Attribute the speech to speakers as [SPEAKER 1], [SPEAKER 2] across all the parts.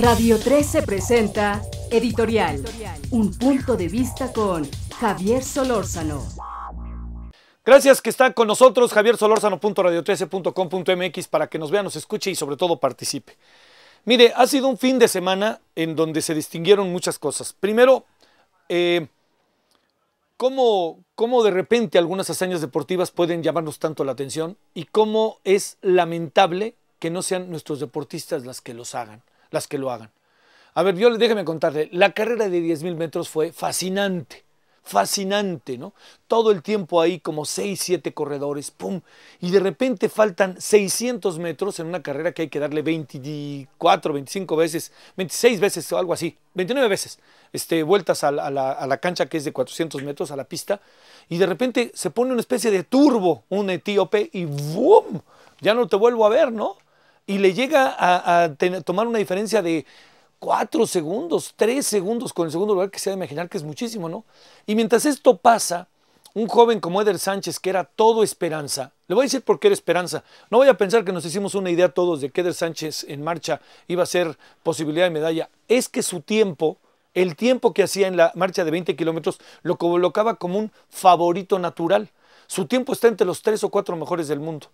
[SPEAKER 1] Radio 13 presenta Editorial, un punto de vista con Javier Solórzano. Gracias que está con nosotros, Javier Solórzano.radio13.com.mx para que nos vea, nos escuche y sobre todo participe. Mire, ha sido un fin de semana en donde se distinguieron muchas cosas. Primero, eh, ¿cómo, cómo de repente algunas hazañas deportivas pueden llamarnos tanto la atención y cómo es lamentable que no sean nuestros deportistas las que los hagan las que lo hagan. A ver, yo déjeme contarle, la carrera de 10.000 metros fue fascinante, fascinante, ¿no? Todo el tiempo ahí como 6, 7 corredores, ¡pum! Y de repente faltan 600 metros en una carrera que hay que darle 24, 25 veces, 26 veces o algo así, 29 veces, este, vueltas a la, cancha que es de 400 metros, a la pista, y de repente se pone una especie de turbo, un etíope, y ¡boom! Ya no te vuelvo a ver, ¿no? y le llega a, tomar una diferencia de cuatro segundos, tres segundos con el segundo lugar, que se ha de imaginar que es muchísimo, ¿no? Y mientras esto pasa, un joven como Eder Sánchez, que era todo esperanza, le voy a decir por qué era esperanza. No voy a pensar que nos hicimos una idea todos de que Eder Sánchez en marcha iba a ser posibilidad de medalla. Es que su tiempo, el tiempo que hacía en la marcha de 20 kilómetros, lo colocaba como un favorito natural. Su tiempo está entre los tres o cuatro mejores del mundo.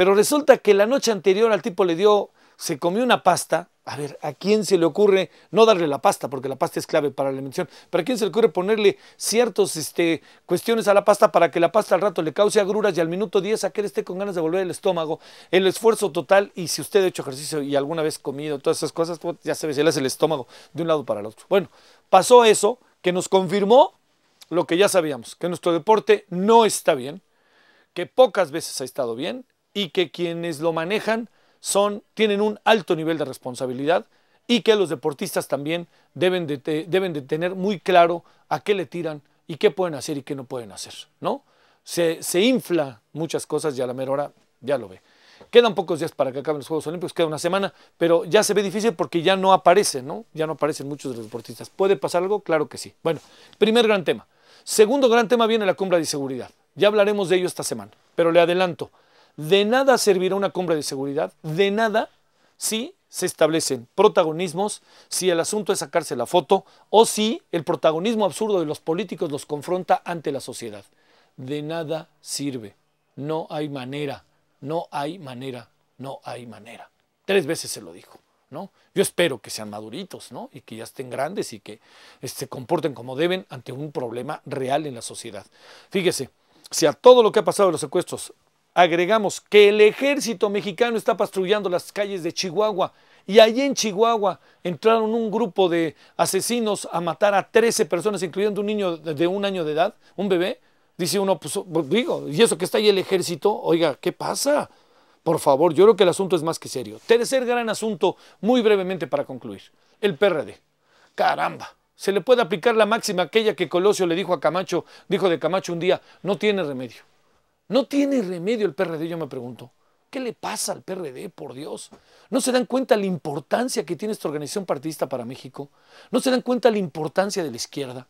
[SPEAKER 1] Pero resulta que la noche anterior al tipo le dio, se comió una pasta. A ver, ¿a quién se le ocurre no darle la pasta? Porque la pasta es clave para la alimentación. ¿Para quién se le ocurre ponerle ciertas este, cuestiones a la pasta para que la pasta al rato le cause agruras y al minuto 10 aquel esté con ganas de volver el estómago? El esfuerzo total, y si usted ha hecho ejercicio y alguna vez comido todas esas cosas, pues, ya se ve, se le hace el estómago de un lado para el otro. Bueno, pasó eso que nos confirmó lo que ya sabíamos, que nuestro deporte no está bien, que pocas veces ha estado bien y que quienes lo manejan son, tienen un alto nivel de responsabilidad y que los deportistas también deben de, deben de tener muy claro a qué le tiran y qué pueden hacer y qué no pueden hacer, ¿no? Se, infla muchas cosas y a la mera hora ya lo ve. Quedan pocos días para que acaben los Juegos Olímpicos, queda una semana, pero ya se ve difícil porque ya no aparecen, ¿no? Ya no aparecen muchos de los deportistas. ¿Puede pasar algo? Claro que sí. Bueno, primer gran tema. Segundo gran tema viene la cumbre de seguridad. Ya hablaremos de ello esta semana, pero le adelanto. De nada servirá una cumbre de seguridad, de nada si se establecen protagonismos, si el asunto es sacarse la foto o si el protagonismo absurdo de los políticos los confronta ante la sociedad. De nada sirve. No hay manera, no hay manera, no hay manera. Tres veces se lo dijo. ¿No? Yo espero que sean maduritos, ¿no? Y que ya estén grandes y que se este, comporten como deben ante un problema real en la sociedad. Fíjese, si a todo lo que ha pasado de los secuestros agregamos que el ejército mexicano está patrullando las calles de Chihuahua y allí en Chihuahua entraron un grupo de asesinos a matar a 13 personas, incluyendo un niño de un año de edad, un bebé. Dice uno, pues, pues digo, y eso que está ahí el ejército, oiga, ¿qué pasa? Por favor, yo creo que el asunto es más que serio. Tercer gran asunto, muy brevemente para concluir, el PRD. Caramba, se le puede aplicar la máxima aquella que Colosio le dijo a Camacho, dijo de Camacho un día, no tiene remedio. No tiene remedio el PRD, yo me pregunto. ¿Qué le pasa al PRD, por Dios? ¿No se dan cuenta la importancia que tiene esta organización partidista para México? ¿No se dan cuenta la importancia de la izquierda?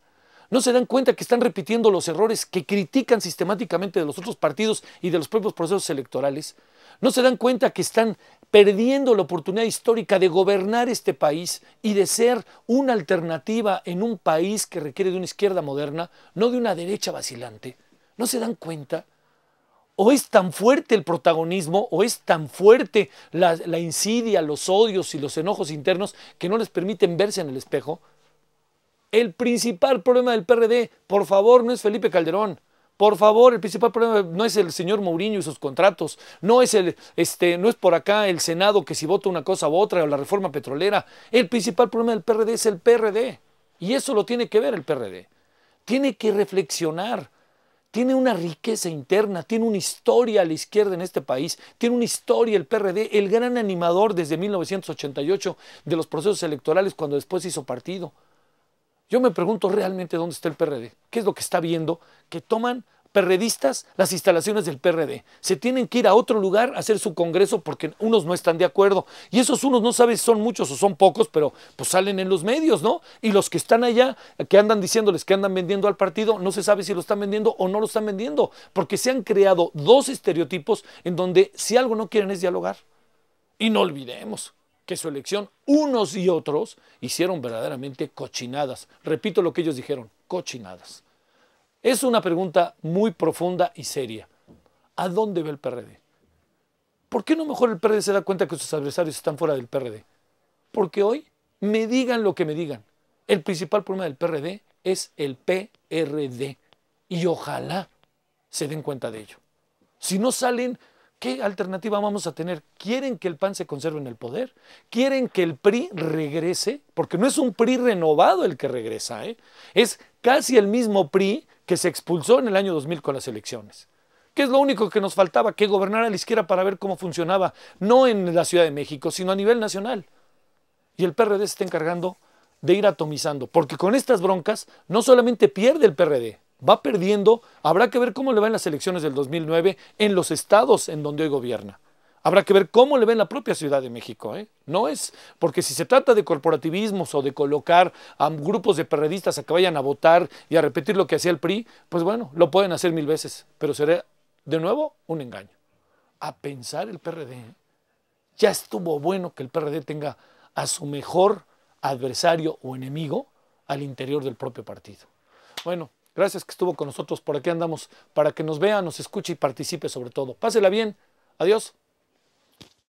[SPEAKER 1] ¿No se dan cuenta que están repitiendo los errores que critican sistemáticamente de los otros partidos y de los propios procesos electorales? ¿No se dan cuenta que están perdiendo la oportunidad histórica de gobernar este país y de ser una alternativa en un país que requiere de una izquierda moderna, no de una derecha vacilante? ¿No se dan cuenta? o es tan fuerte el protagonismo, o es tan fuerte la, insidia, los odios y los enojos internos que no les permiten verse en el espejo. El principal problema del PRD, por favor, no es Felipe Calderón. Por favor, el principal problema no es el señor Mourinho y sus contratos, no es el este, no es por acá el Senado que si vota una cosa u otra o la reforma petrolera. El principal problema del PRD es el PRD. Y eso lo tiene que ver el PRD. Tiene que reflexionar tiene una riqueza interna, tiene una historia a la izquierda en este país, tiene una historia el PRD, el gran animador desde 1988 de los procesos electorales cuando después hizo partido. Yo me pregunto realmente dónde está el PRD, qué es lo que está viendo, que toman perredistas las instalaciones del PRD. Se tienen que ir a otro lugar a hacer su congreso porque unos no están de acuerdo. Y esos unos no saben si son muchos o son pocos, pero pues salen en los medios, ¿no? Y los que están allá, que andan diciéndoles que andan vendiendo al partido, no se sabe si lo están vendiendo o no lo están vendiendo, porque se han creado dos estereotipos en donde si algo no quieren es dialogar. Y no olvidemos que su elección, unos y otros, hicieron verdaderamente cochinadas. Repito lo que ellos dijeron, cochinadas. Es una pregunta muy profunda y seria. ¿A dónde va el PRD? ¿Por qué no mejor el PRD se da cuenta que sus adversarios están fuera del PRD? Porque hoy, me digan lo que me digan, el principal problema del PRD es el PRD. Y ojalá se den cuenta de ello. Si no salen, ¿qué alternativa vamos a tener? ¿Quieren que el PAN se conserve en el poder? ¿Quieren que el PRI regrese? Porque no es un PRI renovado el que regresa, ¿eh? es casi el mismo PRI que se expulsó en el año 2000 con las elecciones. Que es lo único que nos faltaba, que gobernara la izquierda para ver cómo funcionaba, no en la Ciudad de México, sino a nivel nacional. Y el PRD se está encargando de ir atomizando, porque con estas broncas no solamente pierde el PRD, va perdiendo, habrá que ver cómo le va en las elecciones del 2009 en los estados en donde hoy gobierna. Habrá que ver cómo le ven la propia Ciudad de México. ¿eh? No es, porque si se trata de corporativismos o de colocar a grupos de periodistas a que vayan a votar y a repetir lo que hacía el PRI, pues bueno, lo pueden hacer mil veces, pero será de nuevo un engaño. A pensar el PRD. ¿eh? Ya estuvo bueno que el PRD tenga a su mejor adversario o enemigo al interior del propio partido. Bueno, gracias que estuvo con nosotros, por aquí andamos, para que nos vea, nos escuche y participe sobre todo. Pásela bien, adiós.